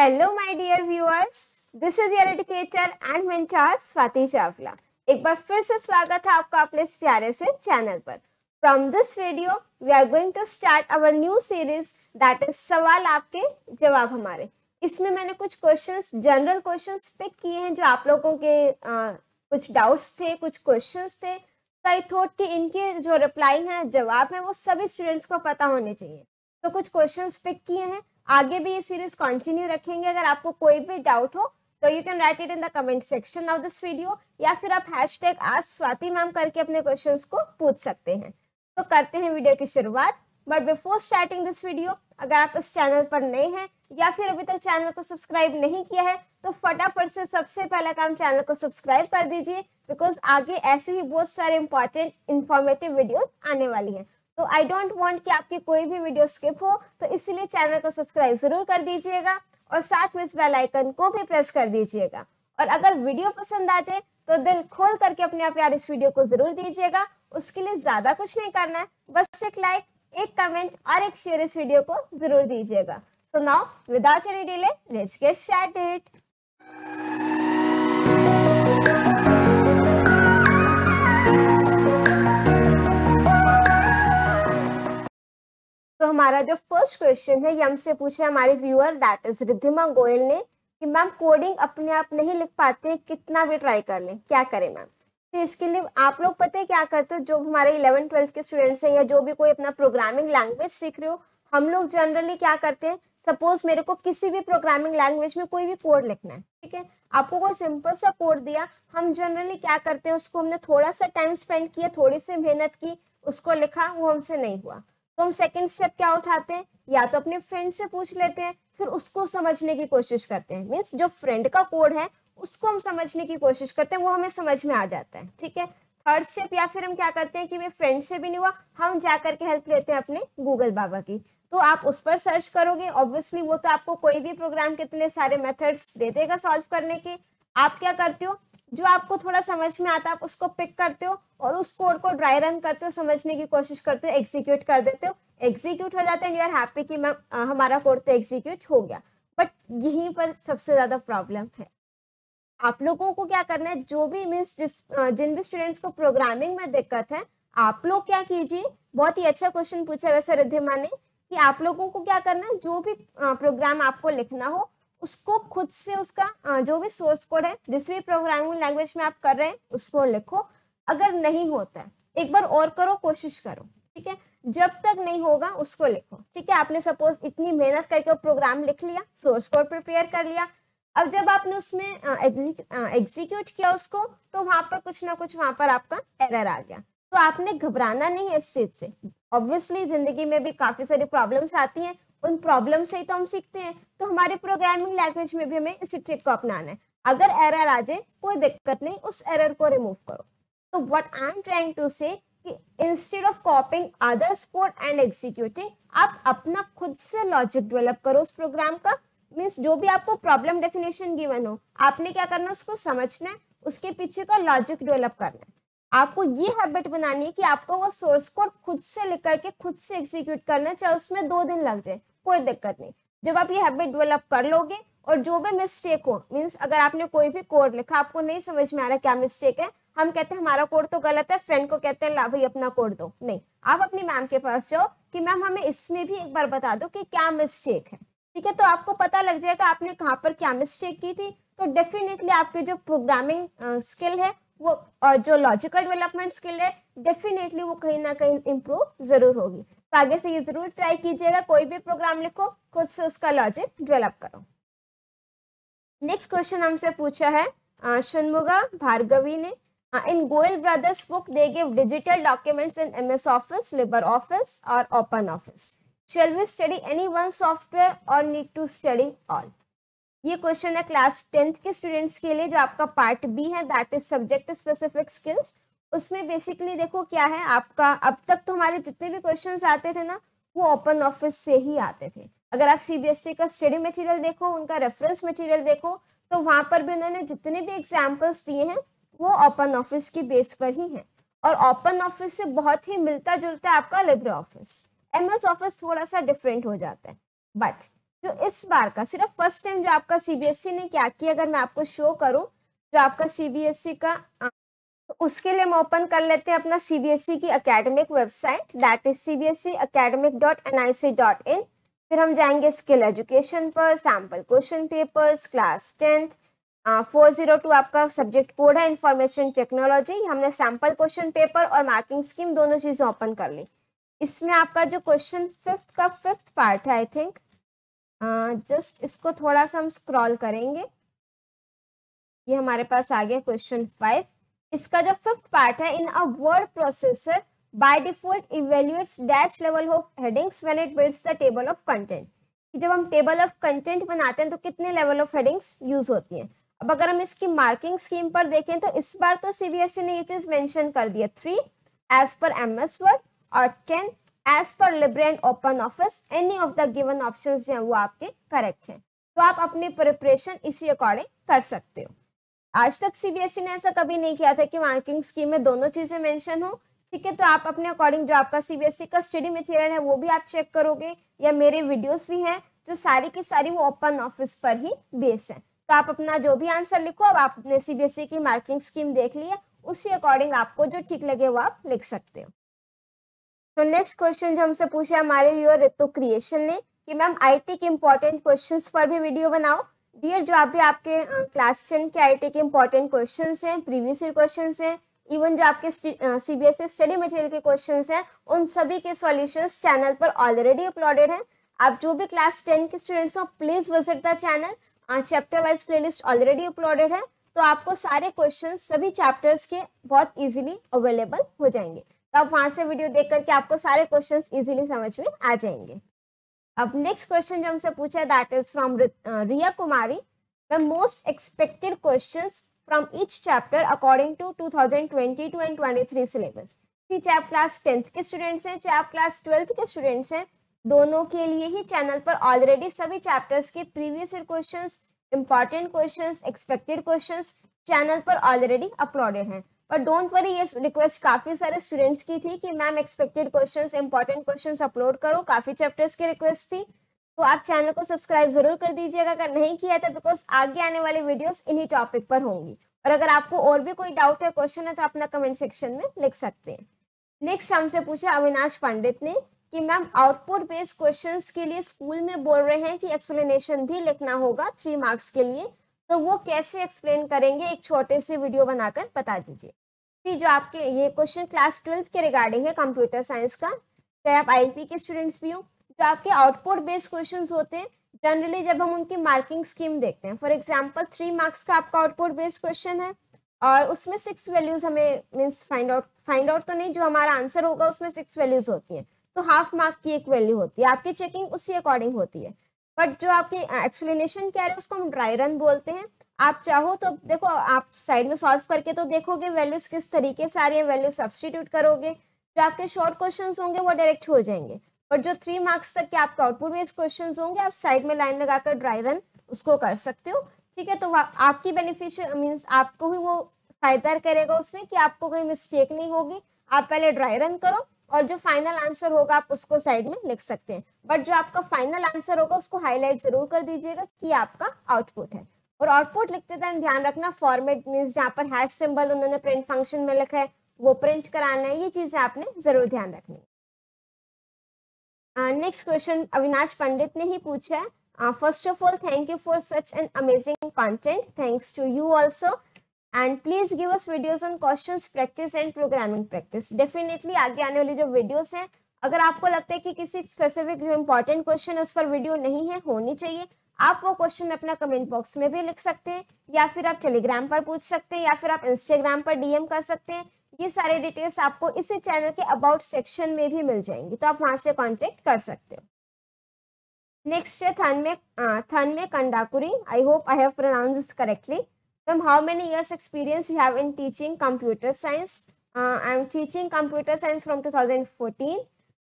Hello my dear viewers this is your educator and mentor Swati Chawla एक बार फिर से स्वागत है आपका अपने इस प्यारे से चैनल पर from this video we are going to start our new series that is सवाल आपके जवाब हमारे इसमें मैंने कुछ क्वेश्चंस जनरल क्वेश्चंस पिक किए हैं जो आप लोगों के आ, कुछ डाउट्स थे कुछ क्वेश्चंस थे तो आई थॉट कि इनके जो रिप्लाई हैं जवाब हैं वो सभी स्टूडेंट्स को पता होने चाहिए तो कुछ क्वेश्चंस पिक किए हैं आगे भी ये सीरीज कंटिन्यू रखेंगे अगर आपको कोई भी डाउट हो तो you can write it in the comment section of this video या फिर आप हैश टैग आज स्वाति मैम करके अपने क्वेश्चन को पूछ सकते हैं तो करते हैं वीडियो की शुरुआत but before starting this video अगर आप इस चैनल पर नए हैं या फिर अभी तक चैनल को सब्सक्राइब नहीं किया है तो फटाफट से सबसे पहला काम चैनल को सब्सक्राइब कर दीजिए बिकॉज आगे ऐसे ही बहुत सारे इंपॉर्टेंट इंफॉर्मेटिव वीडियोस आने वाली हैं तो आई डोंट वॉन्ट कि आपकी कोई भी वीडियो स्किप हो तो इसलिए चैनल को सब्सक्राइब जरूर कर दीजिएगा और साथ में इस बेल आइकन को भी प्रेस कर दीजिएगा और अगर वीडियो पसंद आ जाए तो दिल खोल करके अपने आप यार इस वीडियो को जरूर दीजिएगा उसके लिए ज्यादा कुछ नहीं करना है बस एक लाइक एक कमेंट और एक शेयर इस वीडियो को जरूर दीजिएगा so now without any delay let's get started तो हमारा जो फर्स्ट क्वेश्चन है ये हमसे पूछे हमारे viewer that is Riddhima Goyal ने कि मैम कोडिंग अपने आप नहीं लिख पाते कितना भी ट्राई कर लें क्या करें मैम तो इसके लिए आप लोग पता है क्या करते हो जो हमारे इलेवन ट्वेल्थ के स्टूडेंट्स हैं या जो भी कोई अपना प्रोग्रामिंग लैंग्वेज सीख रहे हो हम लोग जनरली क्या करते हैं सपोज मेरे को किसी भी प्रोग्रामिंग लैंग्वेज में कोई भी कोड लिखना है ठीक है आपको कोई सिंपल सा कोड दिया हम जनरली क्या करते हैं उसको हमने थोड़ा सा टाइम स्पेंड किया थोड़ी सी मेहनत की उसको लिखा वो हमसे नहीं हुआ तो हम सेकेंड स्टेप क्या उठाते हैं या तो अपने फ्रेंड से पूछ लेते हैं फिर उसको समझने की कोशिश करते हैं मीन्स जो फ्रेंड का कोड है उसको हम समझने की कोशिश करते हैं वो हमें समझ में आ जाता है ठीक है थर्ड स्टेप या फिर हम क्या करते हैं कि मैं फ्रेंड से भी नहीं हुआ हम जा करके हेल्प लेते हैं अपने गूगल बाबा की तो आप उस पर सर्च करोगे ऑब्वियसली वो तो आपको कोई भी प्रोग्राम के इतने सारे मेथड्स दे देगा सॉल्व करने के आप क्या करते हो जो आपको थोड़ा समझ में आता है आप उसको पिक करते हो और उस कोड को ड्राई रन करते हो समझने की कोशिश करते हो एग्जीक्यूट कर देते हो एग्जीक्यूट हो जाते हैं यू आर हैप्पी कि मैम हमारा कोड तो एग्जीक्यूट हो गया बट यहीं पर सबसे ज़्यादा प्रॉब्लम है आप लोगों को क्या करना है जो भी मीन्स जिस जिन भी स्टूडेंट्स को प्रोग्रामिंग में दिक्कत है आप लोग क्या कीजिए बहुत ही अच्छा क्वेश्चन पूछा वैसे रिद्धिमा ने कि आप लोगों को क्या करना है जो भी प्रोग्राम आपको लिखना हो उसको खुद से उसका जो भी सोर्स कोड है जिस भी प्रोग्रामिंग लैंग्वेज में आप कर रहे हैं उसको लिखो अगर नहीं होता है एक बार और करो कोशिश करो ठीक है जब तक नहीं होगा उसको लिखो ठीक है आपने सपोज इतनी मेहनत करके प्रोग्राम लिख लिया सोर्स कोड प्रिपेयर कर लिया अब जब आपने उसमें एग्जीक्यूट किया उसको तो वहां पर कुछ ना कुछ वहां पर आपका एरर आ गया तो आपने घबराना नहीं है इस चीज से ऑब्वियसली जिंदगी में भी काफी सारी प्रॉब्लम्स आती हैं उन प्रॉब्लम से ही तो हम सीखते हैं तो हमारे प्रोग्रामिंग लैंग्वेज में भी हमें इसी ट्रिक को अपनाना है अगर एरर आ जाए कोई दिक्कत नहीं उस एरर को रिमूव करो तो what I am trying to say कि instead of copying other code and executing आप अपना खुद से लॉजिक डेवलप करो उस प्रोग्राम का मीन्स जो भी आपको प्रॉब्लम डेफिनेशन गिवन हो आपने क्या करना उसको समझना है उसके पीछे का लॉजिक डेवलप करना है आपको ये हैबिट बनानी है कि आपको वो सोर्स कोड खुद से लिख करके खुद से एग्जीक्यूट करना है चाहे उसमें दो दिन लग जाए कोई दिक्कत नहीं जब आप ये हैबिट डेवलप कर लोगे और जो भी मिस्टेक हो मीन्स अगर आपने कोई भी कोड लिखा आपको नहीं समझ में आ रहा क्या मिस्टेक है हम कहते हैं हमारा कोड तो गलत है फ्रेंड को कहते हैं ला भाई अपना कोड दो नहीं आप अपनी मैम के पास जाओ कि मैम हमें इसमें भी एक बार बता दो कि क्या मिस्टेक है ठीक है तो आपको पता लग जाएगा आपने कहाँ पर क्या मिस्टेक की थी तो डेफिनेटली आपके जो प्रोग्रामिंग स्किल है वो और जो लॉजिकल डेवलपमेंट स्किल है डेफिनेटली वो कहीं ना कहीं इम्प्रूव जरूर होगी तो आगे से ये जरूर ट्राई कीजिएगा कोई भी प्रोग्राम लिखो खुद से उसका लॉजिक डेवलप करो नेक्स्ट क्वेश्चन हमसे पूछा है शनमुगा भार्गवी ने in Goyal brothers book they give digital documents in MS office libre office और open office shall we study any one software और नीड टू स्टडी ऑल ये क्वेश्चन है क्लास टेंथ के स्टूडेंट्स के लिए जो आपका पार्ट बी है that is subject specific skills उसमें बेसिकली देखो क्या है आपका अब तक तो हमारे जितने भी क्वेश्चन आते थे ना वो ओपन ऑफिस से ही आते थे अगर आप सीबीएसई e का स्टडी मटेरियल देखो उनका रेफरेंस मटेरियल देखो तो वहाँ पर भी उन्होंने जितने भी एग्जाम्पल्स दिए हैं वो ओपन ऑफिस की बेस पर ही हैं और ओपन ऑफिस से बहुत ही मिलता जुलता है आपका Libre office M S office थोड़ा सा डिफरेंट हो जाता है बट जो इस बार का सिर्फ फर्स्ट टाइम जो आपका सीबीएसई e ने क्या किया अगर मैं आपको शो करूँ जो आपका सी e का उसके लिए हम ओपन कर लेते हैं अपना सीबीएसई e की academic website that is CBSE academic dot N I C dot in फिर हम जाएंगे स्किल एजुकेशन पर sample question papers class tenth four zero two आपका सब्जेक्ट कोड है इंफॉर्मेशन टेक्नोलॉजी हमने सैम्पल क्वेश्चन पेपर और marking scheme दोनों चीज़ें ओपन कर ली इसमें आपका जो क्वेश्चन फिफ्थ का फिफ्थ पार्ट है आई थिंक जस्ट इसको थोड़ा सा हम स्क्रॉल करेंगे ये हमारे पास आ गया क्वेश्चन फाइव इसका जो फिफ्थ पार्ट है in a word processor by default evaluates dash level of headings when it builds the table of content जब हम टेबल ऑफ कंटेंट बनाते हैं तो कितने लेवल ऑफ हेडिंग्स यूज होती हैं अब अगर हम इसकी मार्किंग स्कीम पर देखें तो इस बार तो सीबीएसई e ने ये चीज मेंशन कर दिया three as per M S word और ten as per Libre and open office any of the given option जो है वो आपके करेक्ट हैं तो आप अपनी प्रिपरेशन इसी अकॉर्डिंग कर सकते हो आज तक सीबीएसई e ने ऐसा कभी नहीं किया था कि मार्किंग स्कीम में दोनों चीजें मेंशन हो ठीक है तो आप अपने अकॉर्डिंग जो आपका सीबीएसई e का स्टडी मटेरियल है वो भी आप चेक करोगे या मेरे वीडियोस भी हैं जो सारी की सारी वो ओपन ऑफिस पर ही बेस है तो आप अपना जो भी आंसर लिखो अब आप अपने सीबीएसई e की मार्किंग स्कीम देख है उसी अकॉर्डिंग आपको जो ठीक लगे वो आप लिख सकते हो तो नेक्स्ट क्वेश्चन जो हमसे पूछे हमारे व्यूअर ऋतु क्रिएशन ने कि मैम आईटी के इम्पोर्टेंट क्वेश्चंस पर भी वीडियो बनाओ डियर जो आप भी आपके क्लास टेन के आई के इंपॉर्टेंट क्वेश्चन हैं प्रीवियस ईयर क्वेश्चन हैं इवन जो आपके C B S E study material के क्वेश्चन हैं उन सभी के सॉल्यूशंस चैनल पर ऑलरेडी अपलोडेड हैं आप जो भी क्लास टेन के स्टूडेंट्स हो please visit the channel chapter wise playlist already uploaded है तो आपको सारे क्वेश्चन सभी चैप्टर्स के बहुत ईजिली अवेलेबल हो जाएंगे तो आप वहाँ से वीडियो देख करके आपको सारे क्वेश्चन ईजिली समझ में आ जाएंगे अब नेक्स्ट क्वेश्चन जो हमसे पूछा that is from Riya Kumari the most expected question from each chapter according to two thousand twenty two and twenty three syllabus चाहे आप क्लास टेंथ के स्टूडेंट्स हैं चाहे आप क्लास ट्वेल्थ के स्टूडेंट्स हैं दोनों के लिए ही चैनल पर ऑलरेडी सभी चैप्टर्स के previous year question important question expected question channel पर ऑलरेडी अपलोडेड हैं पर डोंट वरी ये रिक्वेस्ट काफ़ी सारे स्टूडेंट्स की थी कि ma'am expected questions important questions upload करो काफ़ी चैप्टर्स की रिक्वेस्ट थी तो आप चैनल को सब्सक्राइब जरूर कर दीजिएगा अगर नहीं किया था बिकॉज तो आगे आने वाले वीडियोस इन्हीं टॉपिक पर होंगी और अगर आपको और भी कोई डाउट है क्वेश्चन है तो अपना कमेंट सेक्शन में लिख सकते हैं नेक्स्ट हमसे पूछा अविनाश पंडित ने कि मैम आउटपुट बेस्ड क्वेश्चंस के लिए स्कूल में बोल रहे हैं कि एक्सप्लेनेशन भी लिखना होगा थ्री मार्क्स के लिए तो वो कैसे एक्सप्लेन करेंगे एक छोटे से वीडियो बनाकर बता दीजिए जो आपके ये क्वेश्चन क्लास ट्वेल्थ के रिगार्डिंग है कंप्यूटर साइंस का चाहे आप आई के स्टूडेंट्स भी हो जो आपके आउटपुट बेस्ड क्वेश्चन होते हैं जनरली जब हम उनकी मार्किंग स्कीम देखते हैं फॉर एग्जाम्पल थ्री मार्क्स का आपका आउटपुट बेस्ड क्वेश्चन है और उसमें सिक्स वैल्यूज हमें means find out find out तो नहीं जो हमारा आंसर होगा उसमें सिक्स वैल्यूज होती हैं तो हाफ मार्क की एक वैल्यू होती है आपकी चेकिंग उसी अकॉर्डिंग होती है बट जो आपकी एक्सप्लेनेशन क्या रहे उसको हम ड्राई रन बोलते हैं आप चाहो तो देखो आप साइड में सॉल्व करके तो देखोगे वैल्यूज किस तरीके से आ रही है वैल्यू सब्सटीट्यूट करोगे जो आपके शॉर्ट क्वेश्चन होंगे वो डायरेक्ट हो जाएंगे बट जो थ्री मार्क्स तक के आपके आउटपुट बेस्ड क्वेश्चन होंगे आप साइड में लाइन लगाकर ड्राई रन उसको कर सकते हो ठीक है तो आपकी बेनिफिशियल मीन्स आपको ही वो फायदा करेगा उसमें कि आपको कोई मिस्टेक नहीं होगी आप पहले ड्राई रन करो और जो फाइनल आंसर होगा आप उसको साइड में लिख सकते हैं बट जो आपका फाइनल आंसर होगा उसको हाईलाइट जरूर कर दीजिएगा कि आपका आउटपुट है और आउटपुट लिखते टाइम ध्यान रखना फॉर्मेट मीन्स जहाँ पर हैश सिंबल उन्होंने प्रिंट फंक्शन में लिखा है वो प्रिंट कराना है ये चीजें आपने जरूर ध्यान रखनी है next uh, question Avinash Pandit ने ही पूछा है first of all thank you for such an amazing content thanks to you also and please give us videos on question practice and programming practice definitely आगे आने वाली जो वीडियोज हैं अगर आपको लगता है कि किसी स्पेसिफिक जो इम्पोर्टेंट क्वेश्चन उस पर वीडियो नहीं है होनी चाहिए आप वो क्वेश्चन अपना कमेंट बॉक्स में भी लिख सकते हैं या फिर आप टेलीग्राम पर पूछ सकते हैं या फिर आप इंस्टाग्राम पर डीएम कर सकते हैं ये सारे डिटेल्स आपको इसी चैनल के अबाउट सेक्शन में भी मिल जाएंगी तो आप वहाँ से कॉन्टेक्ट कर सकते हो नेक्स्ट है थन में थन में Kandakuri I hope I have pronounce this correctly ma'am how many years experience you have in teaching computer science I am teaching computer science from 2014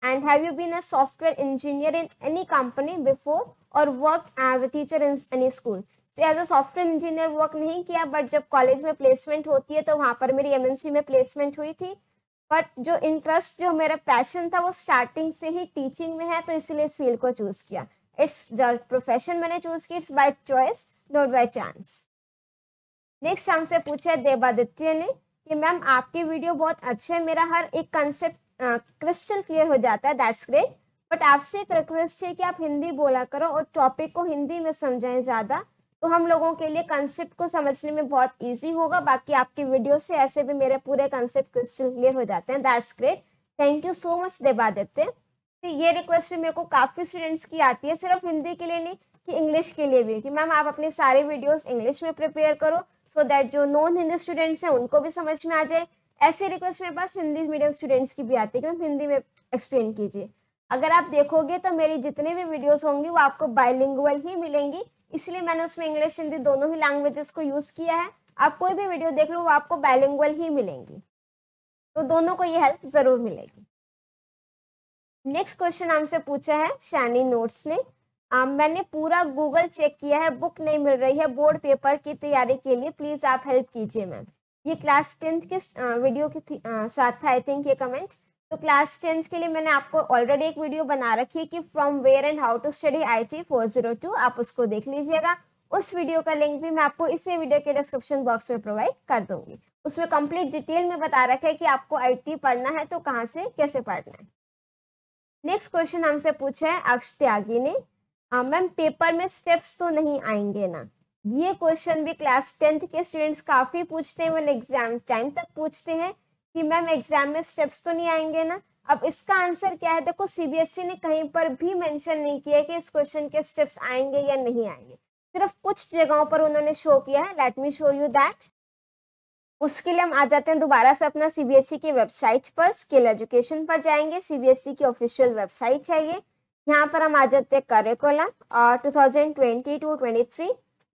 And have you been a software engineer in any company before or worked as a teacher in any school? As a software engineer work नहीं किया but जब college में placement होती है तो वहाँ पर मेरी सी में प्लेसमेंट हुई थी बट जो इंटरेस्ट जो मेरा पैशन था वो स्टार्टिंग से ही टीचिंग में है तो इसलिए इस फील्ड को चूज़ किया इट्स प्रोफेशन मैंने चूज़ किया it's by choice not by chance next हमसे पूछा देवादित्य ने कि मैम आपके वीडियो बहुत अच्छे हैं मेरा हर एक कंसेप्ट क्रिस्टल क्लियर हो जाता है दैट्स ग्रेट बट आपसे एक रिक्वेस्ट है कि आप हिंदी बोला करो और टॉपिक को हिंदी में समझाएं ज़्यादा तो हम लोगों के लिए कंसेप्ट को समझने में बहुत ईजी होगा बाकी आपकी वीडियो से ऐसे भी मेरे पूरे कंसेप्ट क्रिस्टल क्लियर हो जाते हैं that's great thank you so much Deva देते तो ये रिक्वेस्ट भी मेरे को काफ़ी स्टूडेंट्स की आती है सिर्फ हिंदी के लिए नहीं कि इंग्लिश के लिए भी कि मैम आप अपने सारे वीडियोस इंग्लिश में प्रिपेयर करो सो so दैट जो नॉन हिंदी स्टूडेंट्स हैं उनको भी समझ में आ जाए ऐसे रिक्वेस्ट मेरे पास हिंदी मीडियम स्टूडेंट्स की भी आती है कि मैम हिंदी में एक्सप्लेन कीजिए अगर आप देखोगे तो मेरी जितने भी वीडियोस होंगी वो आपको बायलिंगुअल ही मिलेंगी इसलिए मैंने उसमें इंग्लिश हिंदी दोनों ही लैंग्वेजेस को यूज़ किया है आप कोई भी वीडियो देख लो वो आपको बायलिंगुअल ही मिलेंगी तो दोनों को ये हेल्प ज़रूर मिलेगी नेक्स्ट क्वेश्चन हमसे पूछा है शानी नोट्स ने आ, मैंने पूरा गूगल चेक किया है बुक नहीं मिल रही है बोर्ड पेपर की तैयारी के लिए प्लीज़ आप हेल्प कीजिए मैम ये क्लास टेंथ के वीडियो के साथ था आई थिंक ये कमेंट तो क्लास टेंथ के लिए मैंने आपको ऑलरेडी एक वीडियो बना रखी है कि from where and how to study I T four zero two आप उसको देख लीजिएगा उस वीडियो का लिंक भी मैं आपको इसी वीडियो के डिस्क्रिप्शन बॉक्स में प्रोवाइड कर दूंगी उसमें कंप्लीट डिटेल में बता रखा है कि आपको आईटी पढ़ना है तो कहाँ से कैसे पढ़ना है नेक्स्ट क्वेश्चन हमसे पूछा है अक्ष त्यागी ने मैम पेपर में स्टेप्स तो नहीं आएंगे ना ये क्वेश्चन भी क्लास टेंथ के स्टूडेंट्स काफ़ी पूछते हैं एग्जाम टाइम तक पूछते हैं कि मैम एग्जाम में स्टेप्स तो नहीं आएंगे ना अब इसका आंसर क्या है देखो सीबीएसई e ने कहीं पर भी मेंशन नहीं किया है कि इस क्वेश्चन के स्टेप्स आएंगे या नहीं आएंगे सिर्फ कुछ जगहों पर उन्होंने शो किया है let me show you that उसके लिए हम आ जाते हैं दोबारा से अपना सीबीएसई e की वेबसाइट पर स्किल एजुकेशन पर जाएंगे सीबीएसई e की ऑफिशियल वेबसाइट है ये यहाँ पर हम आ जाते हैं करिकुलम और two twenty three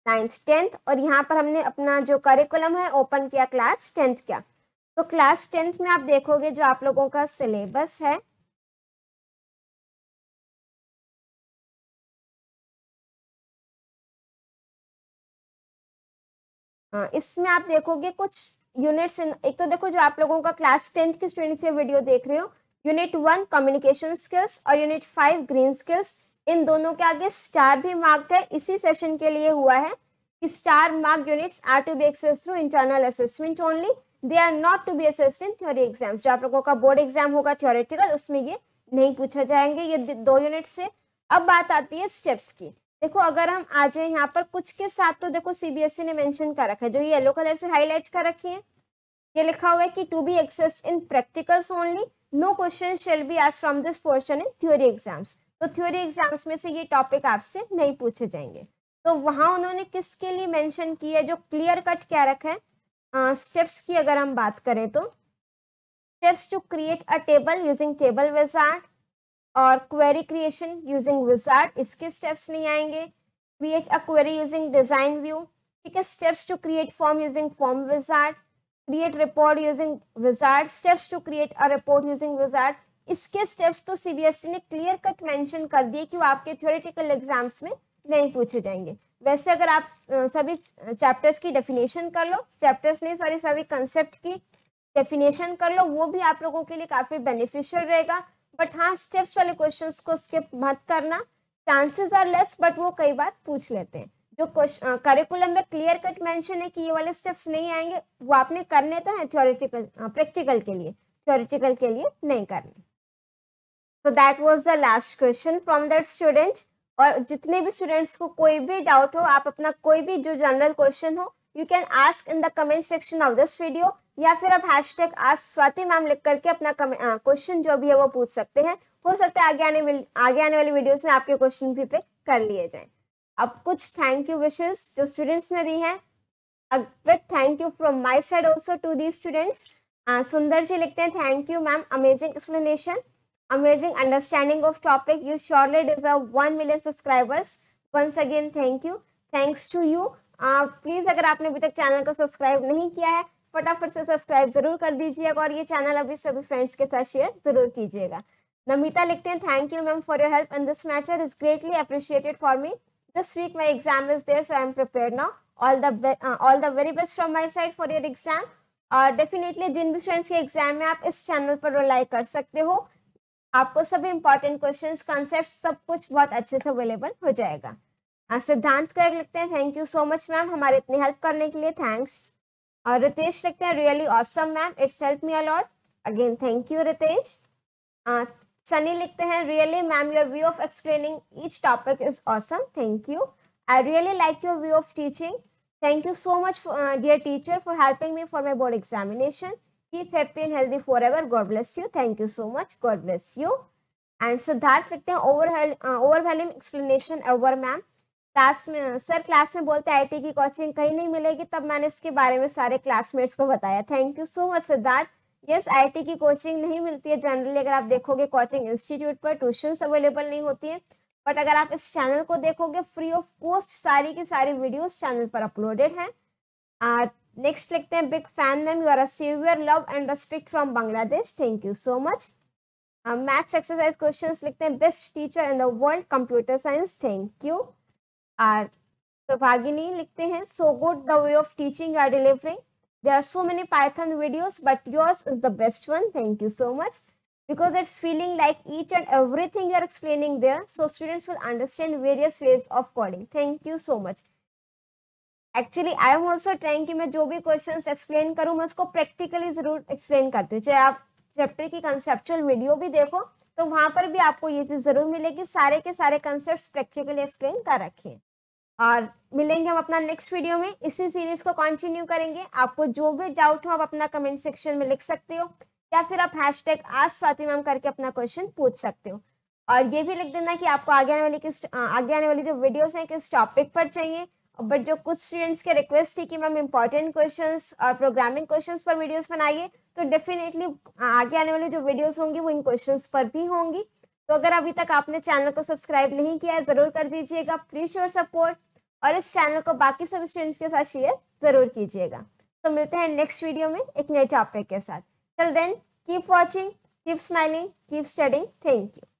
ninth tenth और यहाँ पर हमने अपना जो करिकुलम है ओपन किया क्लास टेंथ का तो क्लास टेंथ में आप देखोगे जो आप लोगों का सिलेबस है हाँ, इसमें आप देखोगे कुछ यूनिट्स एक तो देखो जो आप लोगों का क्लास टेंथ के स्टूडेंट्स ये वीडियो देख रहे हो यूनिट वन कम्युनिकेशन स्किल्स और यूनिट फाइव ग्रीन स्किल्स इन दोनों के आगे स्टार भी मार्क्ड है इसी सेशन के लिए हुआ है कि star mark units are to be एक्सेस through internal assessment only they are not to be assessed in theory exams जो आप लोगों का बोर्ड एग्जाम होगा थ्योरेटिकल उसमें ये नहीं पूछा जाएंगे ये दो यूनिट से अब बात आती है स्टेप्स की देखो अगर हम आ जाए यहाँ पर कुछ के साथ तो देखो सीबीएसई e ने मेंशन कर रखा है जो येलो कलर से हाईलाइट कर रखी है ये लिखा हुआ है कि to be assessed in practicals only no question shall be आज from this portion in theory exams तो थ्योरी एग्जाम्स में से ये टॉपिक आपसे नहीं पूछे जाएंगे तो वहाँ उन्होंने किसके लिए मेंशन किया जो क्लियर कट क्या रखा है स्टेप्स की अगर हम बात करें तो steps to create a table using table wizard और क्वेरी क्रिएशन यूजिंग विजार्ड इसके स्टेप्स नहीं आएंगे create a query using design view ठीक है steps to create form using form wizard create report using wizard steps to create a report using wizard इसके steps तो CBSE e ने clear cut mention कर दिए कि वो आपके थ्योरेटिकल एग्जाम्स में नहीं पूछे जाएंगे वैसे अगर आप सभी चैप्टर्स की डेफिनेशन कर लो चैप्टर्स नहीं सॉरी सभी कंसेप्ट की डेफिनेशन कर लो वो भी आप लोगों के लिए काफ़ी बेनिफिशियल रहेगा बट हाँ स्टेप्स वाले क्वेश्चन को स्किप मत करना चांसेस आर लेस बट वो कई बार पूछ लेते हैं जो करिकुलम में क्लियर कट मेंशन है कि ये वाले स्टेप्स नहीं आएंगे वो आपने करने तो हैं थ्योरेटिकल प्रैक्टिकल के लिए थ्योरेटिकल के लिए नहीं करने तो that was the last question from that student और जितने भी स्टूडेंट्स को कोई भी डाउट हो आप अपना कोई भी जो जनरल क्वेश्चन हो you can ask in the comment section of this video या फिर आप हैश टैग आज स्वाति मैम लिख करके अपना क्वेश्चन जो भी है वो पूछ सकते हैं हो सकता है आगे आने आगे आने वाली वीडियोस में आपके क्वेश्चन भी पे कर लिए जाएं अब कुछ थैंक यू विशेष जो स्टूडेंट्स ने दी हैं a thank you from my side also to the students Sundar ji लिखते हैं thank you ma'am amazing explanation amazing understanding of topic. You surely deserve 1 million subscribers. Once again, thank you. Thanks to you. Uh, please अगर आपने अभी तक channel को subscribe नहीं किया है फटाफट से सब्सक्राइब जरूर कर दीजिएगा और ये चैनल अभी सभी फ्रेंड्स के साथ शेयर जरूर कीजिएगा नमिता लिखते हैं thank you ma'am for your help in this matter is greatly appreciated for me this week my exam is there so I am prepare now all the all the very best from my side for your exam और definitely जिन भी friends के exam में आप इस channel पर rely कर सकते हो आपको सब इंपॉर्टेंट क्वेश्चन कॉन्सेप्ट सब कुछ बहुत अच्छे से अवेलेबल हो जाएगा हाँ, सिद्धांत कर लिखते हैं thank you so much ma'am हमारे इतनी हेल्प करने के लिए थैंक्स और रितेश लिखते हैं really awesome ma'am it's help me a lot again thank you Ritesh Sunny लिखते हैं really ma'am your view of explaining each topic is awesome thank you I really like your view of teaching thank you so much dear teacher for helping me for my board examination keep happy and healthy forever god bless you thank you so much god bless you and Siddharth लिखते हैं volume explanation ever ma'am class में sir class में बोलते I T की coaching कहीं नहीं मिलेगी तब मैंने इसके बारे में सारे क्लासमेट्स को बताया thank you so much Siddharth yes T की कोचिंग नहीं मिलती है जनरली अगर आप देखोगे कोचिंग इंस्टीट्यूट पर ट्यूशन अवेलेबल नहीं होती है बट अगर आप इस चैनल को देखोगे फ्री ऑफ कॉस्ट सारी की सारी वीडियोज चैनल पर अपलोडेड हैं Next लिखते हैं big fan ma'am you are a severe love and respect from Bangladesh. Thank you so much. Uh, maths exercise questions लिखते हैं best teacher in the world computer science. Thank you. और Subhagini लिखते हैं so good the way of teaching are delivering. There are so many Python videos but yours is the best one. Thank you so much. Because it's feeling like each and everything you are explaining there so students will understand various ways of coding. Thank you so much. Actually I am also trying कि मैं जो भी question explain करूँ मैं उसको practically जरूर explain करती हूँ चाहे आप चैप्टर की कंसेप्चुअल वीडियो भी देखो तो वहाँ पर भी आपको ये चीज़ ज़रूर मिलेगी सारे के सारे कंसेप्ट प्रैक्टिकली एक्सप्लेन कर रखिए और मिलेंगे हम अपना नेक्स्ट वीडियो में इसी सीरीज को कंटिन्यू करेंगे आपको जो भी डाउट हो आप अपना कमेंट सेक्शन में लिख सकते हो या फिर आप हैश टैग आज स्वाति मैम करके अपना क्वेश्चन पूछ सकते हो और ये भी लिख देना कि आपको आगे आने वाली किस आगे आने वाली जो वीडियोस हैं किस टॉपिक पर चाहिए बट जो कुछ स्टूडेंट्स के रिक्वेस्ट थी कि मैम इंपॉर्टेंट क्वेश्चंस और प्रोग्रामिंग क्वेश्चंस पर वीडियोस बनाइए तो डेफिनेटली आगे आने वाली जो वीडियोस होंगी वो इन क्वेश्चंस पर भी होंगी तो अगर अभी तक आपने चैनल को सब्सक्राइब नहीं किया है ज़रूर कर दीजिएगा प्लीज योर सपोर्ट और इस चैनल को बाकी सब स्टूडेंट्स के साथ शेयर ज़रूर कीजिएगा तो मिलते हैं नेक्स्ट वीडियो में एक नए टॉपिक के साथ till then keep watching keep smiling keep studying thank you